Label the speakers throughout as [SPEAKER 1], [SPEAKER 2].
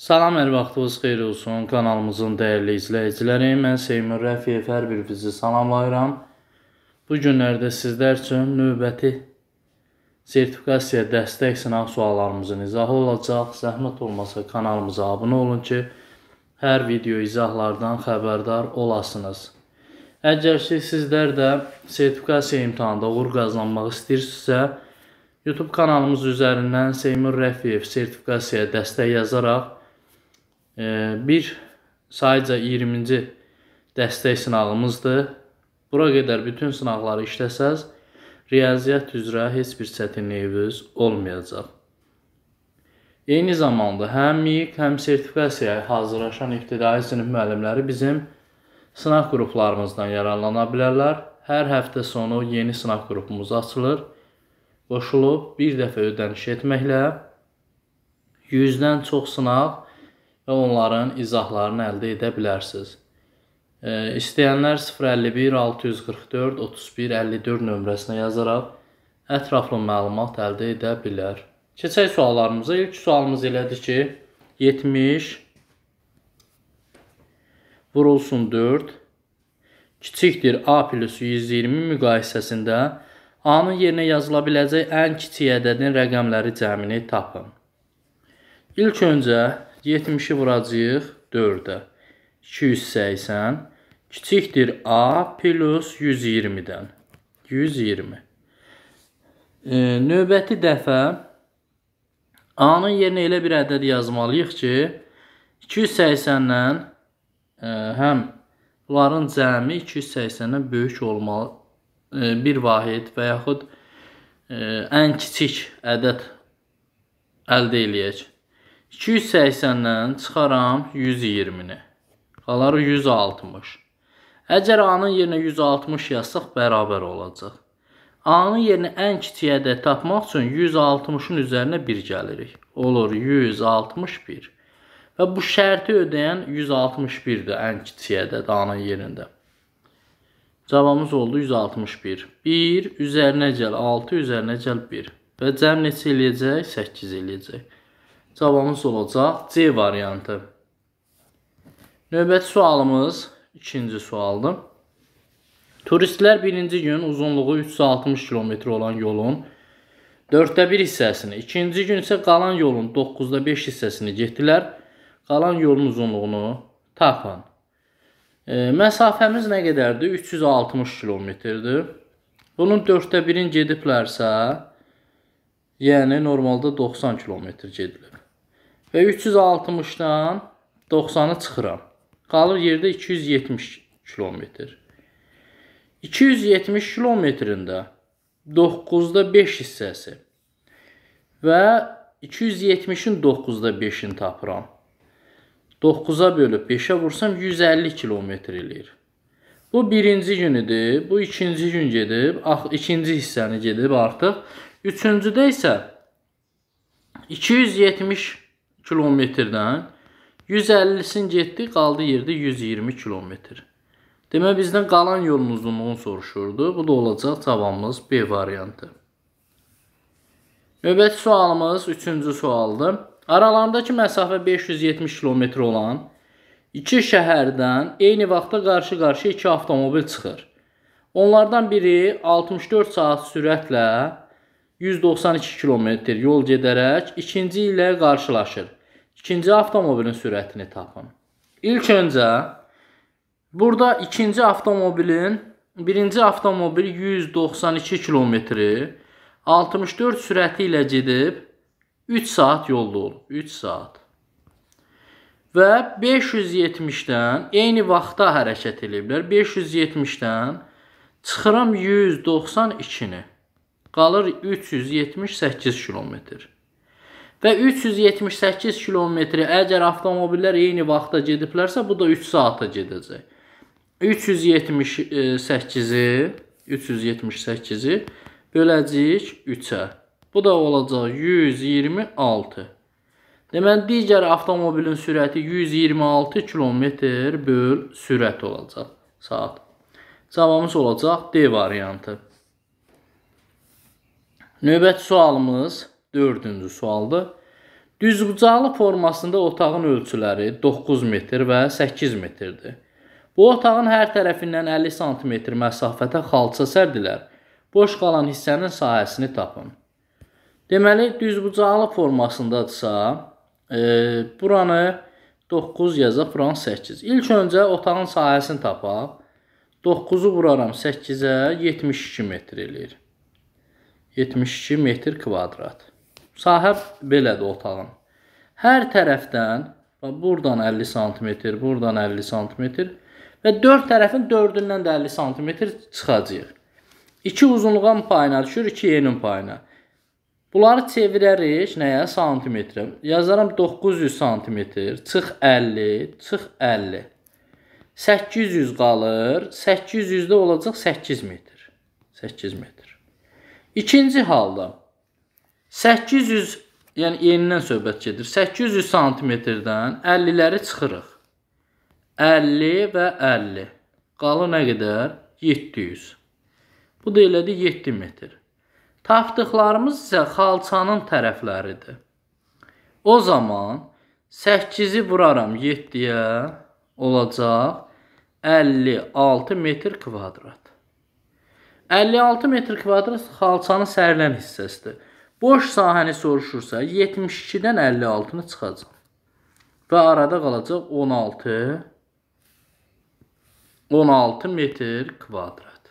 [SPEAKER 1] Salam, hər vaxtınız xeyir olsun. Kanalımızın dəyərli izləyiciləri, mən Seymur Rəfiyev hər birinizi salamlayıram. Bu günlərdə sizlər üçün növbəti sertifikasiya dəstək sınaq suallarımızın izahı olacaq. Zəhmət olmasa kanalımıza abunə olun ki, hər video izahlardan xəbərdar olasınız. Əgər ki, sizlər də sertifikasiya imtahanında uğur qazanmaq istəyirsinizsə, YouTube kanalımız üzərindən Seymur Rəfiyev sertifikasiya dəstək yazaraq bir sayca 20-ci dəstək sınağımızdır. Bura qədər bütün sınaqları işləsəz, riyaziyyat üzrə heç bir çətinliyiniz olmayacaq. Eyni zamanda həm MİQ, həm sertifikasiyaya hazırlaşan ibtidai sinif müəllimləri bizim sınaq qruplarımızdan yararlana bilərlər. Hər həftə sonu yeni sınaq qrupumuz açılır. Qoşulub bir dəfə ödəniş etməklə 100-dən çox sınaq və onların izahlarını əldə edə bilərsiniz. E, istəyənlər 051 644 31 54 nömrəsinə yazaraq ətraflı məlumat əldə edə bilər. Keçək suallarımıza. İlk sualımız elədir ki, 70 vurulsun 4 kiçikdir A plus 120 müqayisəsində A-nın yerinə yazıla biləcək ən kiçik ədədin rəqəmləri cəmini tapın. İlk öncə 70-i vuracağıq 4-ə. 280 kiçikdir A plus 120-dən. 120. E, növbəti dəfə A-nın yerinə elə bir ədəd yazmalıyıq ki, 280-dən e, həm bunların cəmi 280-dən böyük olmalı e, bir vahid və yaxud e, ən kiçik ədəd əldə eləyək. 280-dən çıxaram 120-ni. Qalar 160. Əgər A-nın yerinə 160 yazsaq bərabər olacaq. A-nın yerinə ən kiçik ədəd tapmaq üçün 160-ın üzərinə 1 gəlirik. Olur 161. Və bu şərti ödəyən 161-dir ən kiçik ədəd A-nın yerində. Cavabımız oldu 161. 1 üzərinə gəl 6, üzərinə gəl 1. Və cəm neçə eləyəcək? 8 eləyəcək. Cavabımız olacaq C variantı. Növbəti sualımız ikinci sualdır. Turistlər birinci gün uzunluğu 360 km olan yolun 4də 1 hissəsini, ikinci gün isə qalan yolun 9-da 5 hissəsini getdilər. Qalan yolun uzunluğunu tapın. E, məsafəmiz nə qədərdir? 360 kilometrdir. Bunun 4də 1-in gediblərsə, yəni normalda 90 kilometr gedilib. Və 360-dan 90-a çıxıram. Qalır yerdə 270 kilometr. 270 kilometrində 9-da 5 hissəsi və 270-in 9-da 5-ini tapıram. 9-a bölüb 5-ə vursam 150 kilometr eləyir. Bu birinci günüdür. Bu ikinci gün gedib, ax, ikinci hissəni gedib artıq. Üçüncüdə isə 270 kilometrdən 150-sini getdi, qaldı yerdə 120 kilometr. Demək bizdən qalan yolun uzunluğunu soruşurdu. Bu da olacaq cavabımız B variantı. Növbəti sualımız 3-cü sualdır. Aralarındakı məsafə 570 kilometr olan iki şəhərdən eyni vaxtda qarşı-qarşı iki avtomobil çıxır. Onlardan biri 64 saat sürətlə 192 kilometr yol gedərək ikinci ilə qarşılaşır ikinci avtomobilin sürətini tapın. İlk öncə burada ikinci avtomobilin birinci avtomobil 192 kilometri 64 sürəti ilə gedib 3 saat yolda olub. 3 saat. Və 570-dən eyni vaxtda hərəkət eliblər. 570-dən çıxıram 192-ni. Qalır 378 kilometr. Və 378 kilometri əgər avtomobillər eyni vaxtda gediblərsə, bu da 3 saata gedəcək. 378-i 378-i böləcəyik 3-ə. Bu da olacaq 126. Deməli, digər avtomobilin sürəti 126 km böl sürət olacaq saat. Cavabımız olacaq D variantı. Növbəti sualımız Dördüncü sualdır. Düzbucaqlı formasında otağın ölçüləri 9 metr və 8 metrdir. Bu otağın hər tərəfindən 50 sm məsafətə xalça sərdilər. Boş qalan hissənin sahəsini tapın. Deməli, düzbucaqlı formasındadsa, e, buranı 9 yazaq, buranı 8. İlk öncə otağın sahəsini tapaq. 9-u vuraram 8-ə 72 metr eləyir. 72 metr kvadrat sahəb belədir otağın. Hər tərəfdən buradan 50 sm, buradan 50 sm və dörd tərəfin dördündən də 50 sm çıxacağıq. 2 uzunluğun payına düşür, 2 yenin payına. Bunları çevirərik nəyə? Santimetrə. Yazaram 900 sm, çıx 50, çıx 50. 800 qalır. 800-də olacaq 8 metr. 8 metr. İkinci halda 800, yəni yenidən söhbət gedir. 800 sm-dən 50-ləri çıxırıq. 50 və 50. Qalır nə qədər? 700. Bu da elədi 7 metr. Tapdıqlarımız isə xalçanın tərəfləridir. O zaman 8-i vuraram 7-yə olacaq 56 metr kvadrat. 56 metr kvadrat xalçanın sərilən hissəsidir. Boş sahəni soruşursa 72-dən 56-nı çıxacaq. Və arada qalacaq 16 16 metr kvadrat.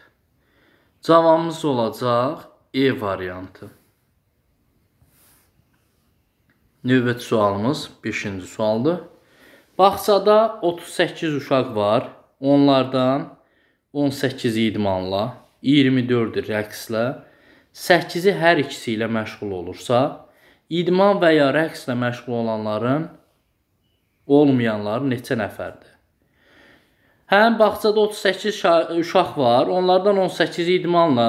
[SPEAKER 1] Cavabımız olacaq E variantı. Növbəti sualımız 5-ci sualdır. Bağçada 38 uşaq var. Onlardan 18 idmanla, 24 rəqslə, 8-i hər ikisi ilə məşğul olursa, idman və ya rəqslə məşğul olanların olmayanları neçə nəfərdir? Həm bağçada 38 uşaq var. Onlardan 18-i idmanla,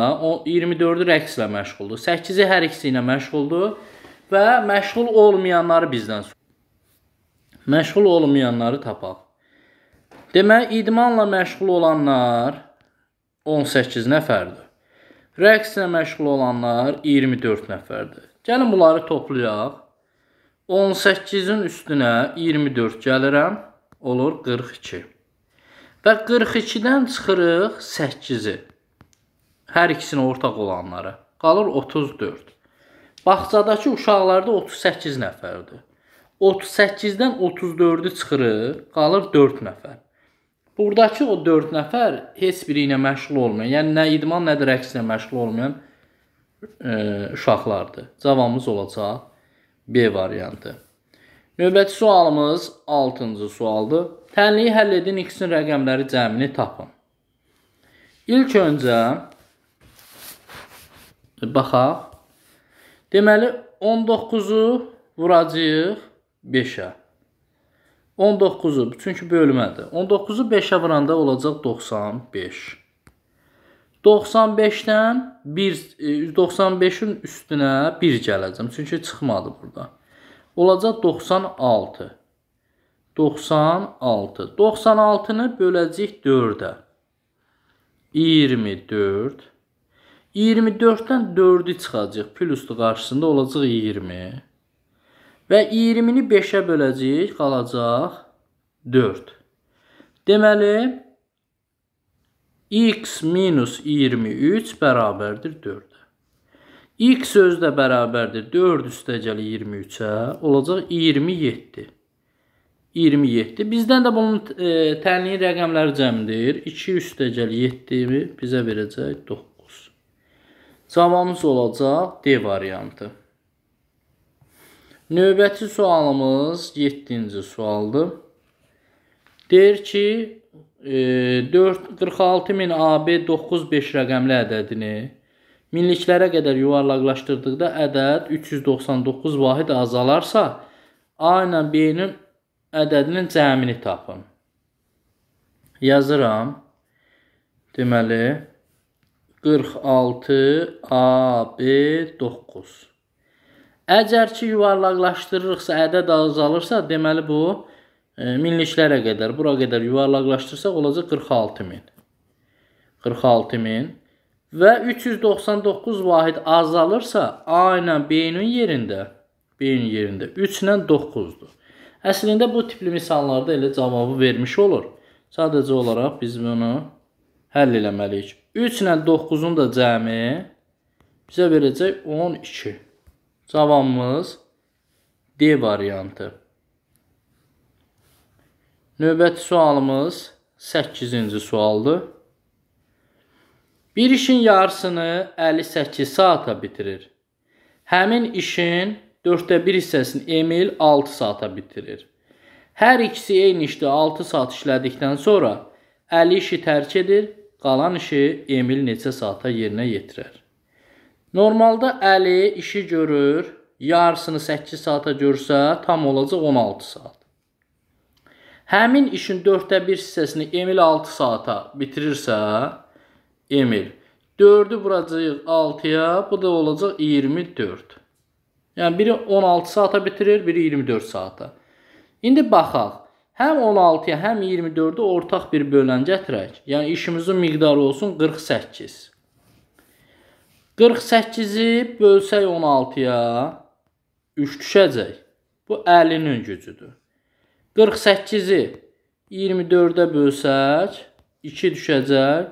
[SPEAKER 1] 24-ü rəqslə məşğuldur. 8-i hər ikisi ilə məşğuldur və məşğul olmayanları bizdən soruşur. Məşğul olmayanları tapaq. Demək, idmanla məşğul olanlar 18 nəfərdir. Rəqslə məşğul olanlar 24 nəfərdir. Gəlin bunları toplayaq. 18-in üstünə 24 gəlirəm, olur 42. Və 42-dən çıxırıq 8-i. Hər ikisinə ortaq olanlara. Qalır 34. Bağçadakı uşaqlarda 38 nəfərdir. 38-dən 34-ü çıxırıq, qalır 4 nəfər. Buradakı o 4 nəfər heç biri ilə məşğul olmayan, yəni nə idman, nə də rəqslə məşğul olmayan ə, e, uşaqlardır. Cavabımız olacaq B variantı. Növbəti sualımız 6-cı sualdır. Tənliyi həll edin, x-in rəqəmləri cəmini tapın. İlk öncə baxaq. Deməli 19-u vuracağıq 5-ə. 19-u, çünki bölmədir. 19-u 5-ə vuranda olacaq 95. 95-dən 1 95-in üstünə 1 gələcəm, çünki çıxmadı burada. Olacaq 96. 96. 96-nı böləcək 4-ə. 24. 24-dən 4-ü çıxacaq. Plusdur qarşısında olacaq 20. Və 20-ni 5-ə böləcəyik, qalacaq 4. Deməli, x minus 23 bərabərdir 4-ə. x özü də bərabərdir 4 üstəgəli 23-ə, olacaq 27. 27. Bizdən də bunun e, tənliyin rəqəmləri cəmdir. 2 üstəgəl 7-mi bizə verəcək 9. Cavabımız olacaq D variantı. Növbəti sualımız 7-ci sualdır. Deyir ki, 46000 AB 95 rəqəmli ədədini minliklərə qədər yuvarlaqlaşdırdıqda ədəd 399 vahid azalarsa, A ilə B-nin ədədinin cəmini tapın. Yazıram. Deməli 46 AB 9 Əgər ki yuvarlaqlaşdırırıqsa, ədəd azalırsa, deməli bu e, minliklərə qədər, bura qədər yuvarlaqlaşdırsaq olacaq 46000. 46000 və 399 vahid azalırsa, A ilə B-nin yerində, B-nin yerində 3 ilə 9-dur. Əslində bu tipli misallarda elə cavabı vermiş olur. Sadəcə olaraq biz bunu həll eləməliyik. 3 ilə 9-un da cəmi bizə verəcək 12. Cavabımız D variantı. Növbəti sualımız 8-ci sualdır. Bir işin yarısını 58 saata bitirir. Həmin işin 4-də 1 hissəsini Emil 6 saata bitirir. Hər ikisi eyni işdə 6 saat işlədikdən sonra 50 işi tərk edir, qalan işi Emil neçə saata yerinə yetirər? Normalda əli işi görür, yarısını 8 saata görsə, tam olacaq 16 saat. Həmin işin 4də 1 hissəsini Emil 6 saata bitirirsə, Emil 4-ü vuracağıq 6-ya, bu da olacaq 24. Yəni biri 16 saata bitirir, biri 24 saata. İndi baxaq. Həm 16-ya, həm 24-ə ortaq bir bölən gətirək. Yəni işimizin miqdarı olsun 48. 48-i bölsək 16-ya 3 düşəcək. Bu 50-nin gücüdür. 48-i 24-ə bölsək 2 düşəcək.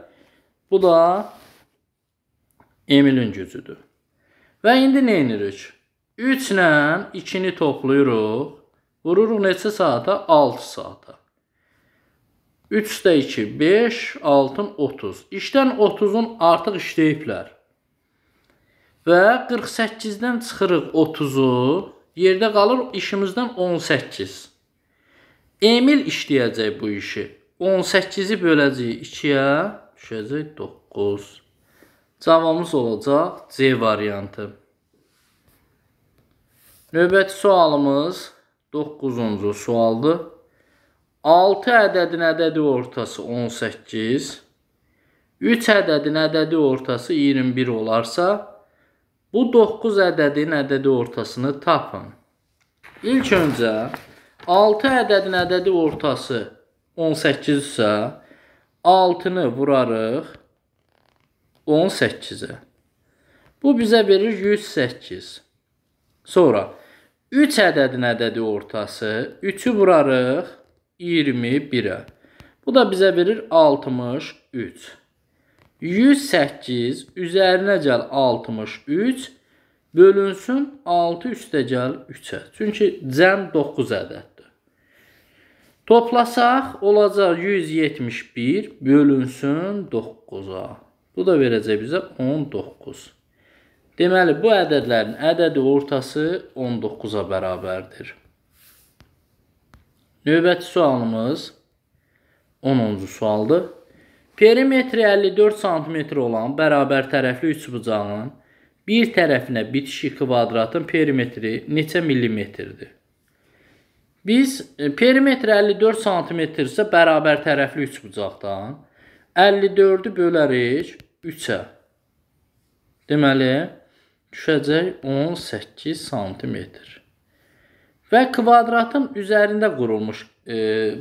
[SPEAKER 1] Bu da Emilin gücüdür. Və indi nə edirik? 3 ilə 2-ni toplayırıq. Vururuq neçə saata? 6 saata. 3 də 2, 5, 6-ın 30. İşdən 30-un artıq işləyiblər və 48-dən çıxırıq 30-u, yerdə qalır işimizdən 18. Emil işləyəcək bu işi. 18-i böləcəyik 2-yə, düşəcək 9. Cavabımız olacaq C variantı. Növbəti sualımız 9-cu sualdır. 6 ədədin ədədi ortası 18, 3 ədədin ədədi ortası 21 olarsa, Bu 9 ədədin ədədi ortasını tapın. İlk öncə 6 ədədin ədədi ortası 18 isə 6-nı vurarıq 18-ə. Bu bizə verir 108. Sonra 3 ədədin ədədi ortası 3-ü vurarıq 21-ə. Bu da bizə verir 63. 108 üzərinə gəl 63 bölünsün 6 üstə gəl 3-ə. Çünki cəm 9 ədəddir. Toplasaq olacaq 171 bölünsün 9-a. Bu da verəcək bizə 19. Deməli, bu ədədlərin ədədi ortası 19-a bərabərdir. Növbəti sualımız 10-cu sualdır. Perimetri 54 sm olan bərabər tərəfli üçbucağın bir tərəfinə bitişik kvadratın perimetri neçə millimetrdir? Biz e, perimetri 54 sm isə bərabər tərəfli üçbucaqdan 54-ü bölərik 3-ə. Deməli düşəcək 18 sm. Və kvadratın üzərində qurulmuş e,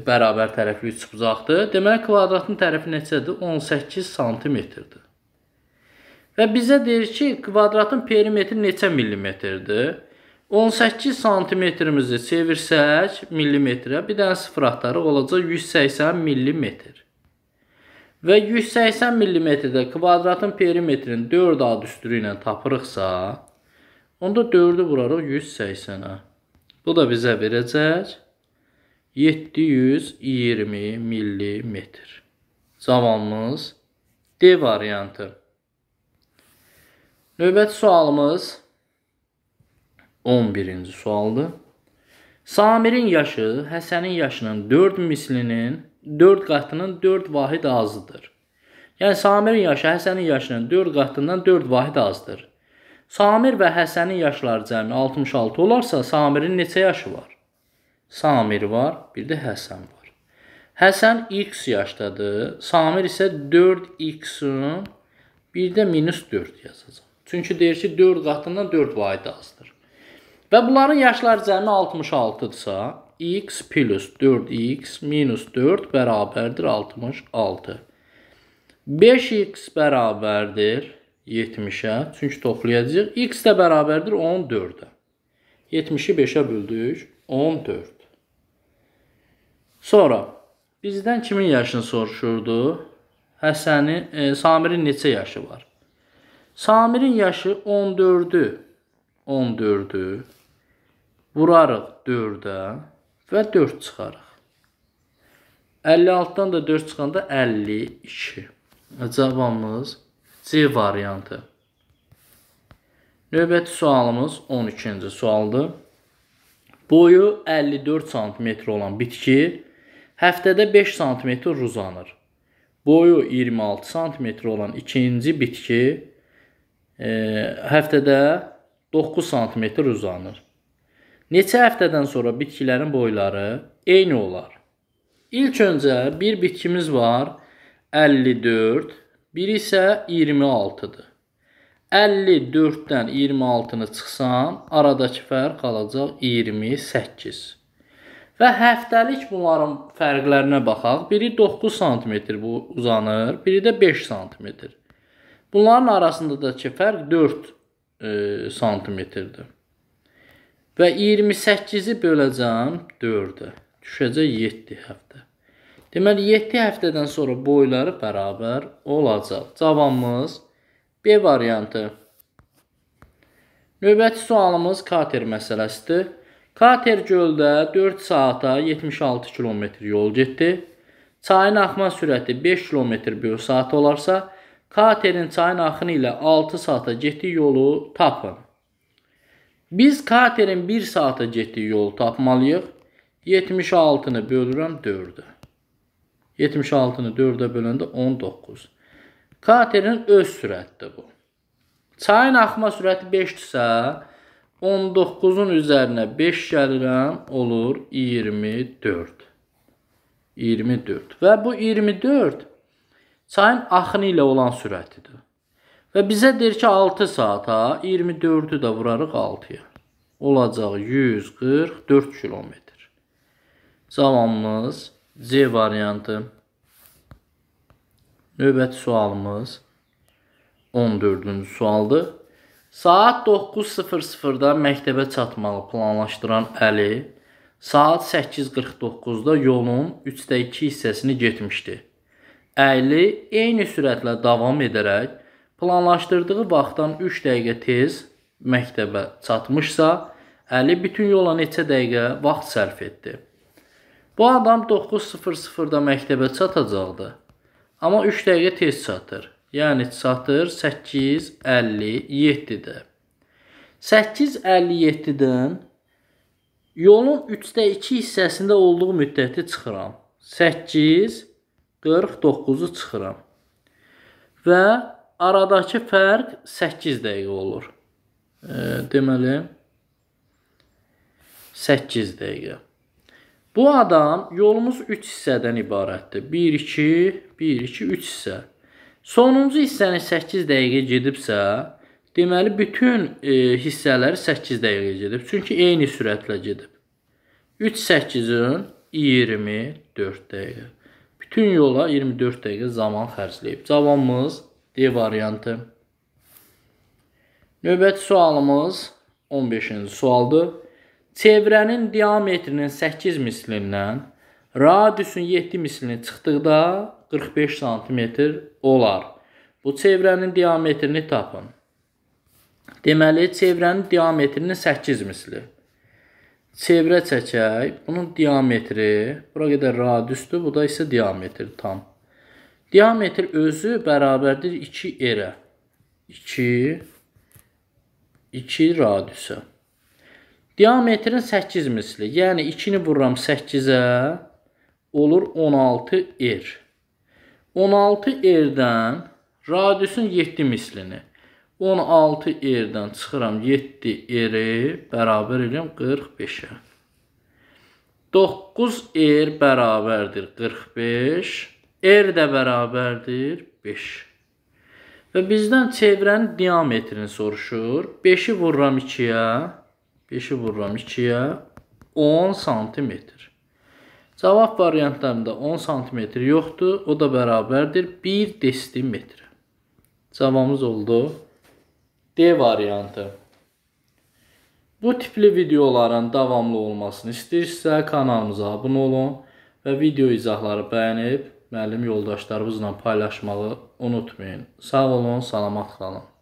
[SPEAKER 1] bərabər tərəfli üçbucaqdır. Deməli kvadratın tərəfi neçədir? 18 sm-dir. Və bizə deyir ki, kvadratın perimetri neçə millimetrdir? 18 sm-imizi çevirsək millimetrə, bir dənə sıfır axtarıq olacaq 180 mm. Və 180 mm-də kvadratın perimetrini 4 ad üstürü ilə tapırıqsa, onda 4-ü vurarıq 180-ə. Bu da bizə verəcək 1,5. 720 millimetr. Cavabımız D variantı. Növbəti sualımız 11-ci sualdır. Samirin yaşı Həsənin yaşının 4 mislinin 4 qatının 4 vahid azıdır. Yəni Samirin yaşı Həsənin yaşının 4 qatından 4 vahid azdır. Samir və Həsənin yaşları cəmi 66 olarsa, Samirin neçə yaşı var? Samir var, bir də Həsən var. Həsən x yaşdadır, Samir isə 4x-ın bir də minus 4 yazacaq. Çünki deyir ki, 4 qatından 4 vahid azdır. Və bunların yaşları cəmi 66-dırsa, x plus 4x minus 4 bərabərdir 66. 5x bərabərdir 70-ə, çünki toplayacağıq. x də bərabərdir 14-ə. 70-i 5-ə böldük, 14. Sonra bizdən kimin yaşını soruşurdu? Həsənin, e, Samirin neçə yaşı var? Samirin yaşı 14-dü. 14-dü. Vurarıq 4-ə və 4 çıxarıq. 56-dan da 4 çıxanda 52. Cavabımız C variantı. Növbəti sualımız 12-ci sualdır. Boyu 54 sm olan bitki Həftədə 5 sm uzanır. Boyu 26 sm olan ikinci bitki e, həftədə 9 sm uzanır. Neçə həftədən sonra bitkilərin boyları eyni olar? İlk öncə bir bitkimiz var 54, bir isə 26-dır. 54-dən 26-nı çıxsan, aradakı fərq qalacaq 28. Və həftəlik bunların fərqlərinə baxaq. Biri 9 sm bu uzanır, biri də 5 sm. Bunların arasında da ki fərq 4 e, sm-dir. Və 28-i böləcəm 4-ə. Düşəcək 7 həftə. Deməli 7 həftədən sonra boyları bərabər olacaq. Cavabımız B variantı. Növbəti sualımız kater məsələsidir. Kater göldə 4 saata 76 km yol getdi. Çayın axma sürəti 5 km bölü saat olarsa, katerin çayın axını ilə 6 saata getdiyi yolu tapın. Biz katerin 1 saata getdiyi yolu tapmalıyıq. 76-nı bölürəm 4-ə. 76-nı 4-ə böləndə 19. Katerin öz sürətidir bu. Çayın axma sürəti 5-dirsə, 19-un üzərinə 5 gəlirəm, olur 24. 24. Və bu 24 çayın axını ilə olan sürətidir. Və bizə deyir ki, 6 saata 24-ü də vurarıq 6-ya. Olacaq 144 kilometr. Cavabımız C variantı. Növbəti sualımız 14-cü sualdır. Saat 9:00-da məktəbə çatmağı planlaşdıran Əli saat 8:49-da yolun 3/2 hissəsini getmişdi. Əli eyni sürətlə davam edərək planlaşdırdığı vaxtdan 3 dəqiqə tez məktəbə çatmışsa, Əli bütün yola neçə dəqiqə vaxt sərf etdi. Bu adam 9:00-da məktəbə çatacaqdı, amma 3 dəqiqə tez çatır. Yəni çatır 8.57-də. 8.57-dən yolun 3də 2 hissəsində olduğu müddəti çıxıram. 8.49-u çıxıram. Və aradakı fərq 8 dəqiqə olur. E, deməli 8 dəqiqə. Bu adam yolumuz 3 hissədən ibarətdir. 1 2 1 2 3 hissə. Sonuncu hissəni 8 dəqiqə gedibsə, deməli bütün e, hissələri 8 dəqiqə gedib. Çünki eyni sürətlə gedib. 3 8-in 24 dəqiqə. Bütün yola 24 dəqiqə zaman xərcləyib. Cavabımız D variantı. Növbəti sualımız 15-ci sualdır. Çevrənin diametrinin 8 mislindən radiusun 7 mislini çıxdıqda 45 sm olar. Bu çevrənin diametrini tapın. Deməli, çevrənin diametrinin 8 misli. Çevrə çəkək. Bunun diametri bura qədər radiusdur, bu da isə diametr tam. Diametr özü bərabərdir 2 erə. 2 2 radiusa. Diametrin 8 misli, yəni 2-ni vururam 8-ə, olur 16 er. 16 erdən radiusun 7 mislini. 16 erdən çıxıram 7 eri bərabər eləyəm 45-ə. 9 er bərabərdir 45. Er də bərabərdir 5. Və bizdən çevrənin diametrini soruşur. 5-i vururam 2-yə. 5-i vururam 2-yə. 10 santimetr. Cavab variantlarında 10 sm yoxdur, o da bərabərdir 1 desimetrə. Cavabımız oldu D variantı. Bu tipli videoların davamlı olmasını istəyirsə, kanalımıza abunə olun və video izahları bəyənib müəllim yoldaşlarınızla paylaşmağı unutmayın. Sağ olun, salamat qalın.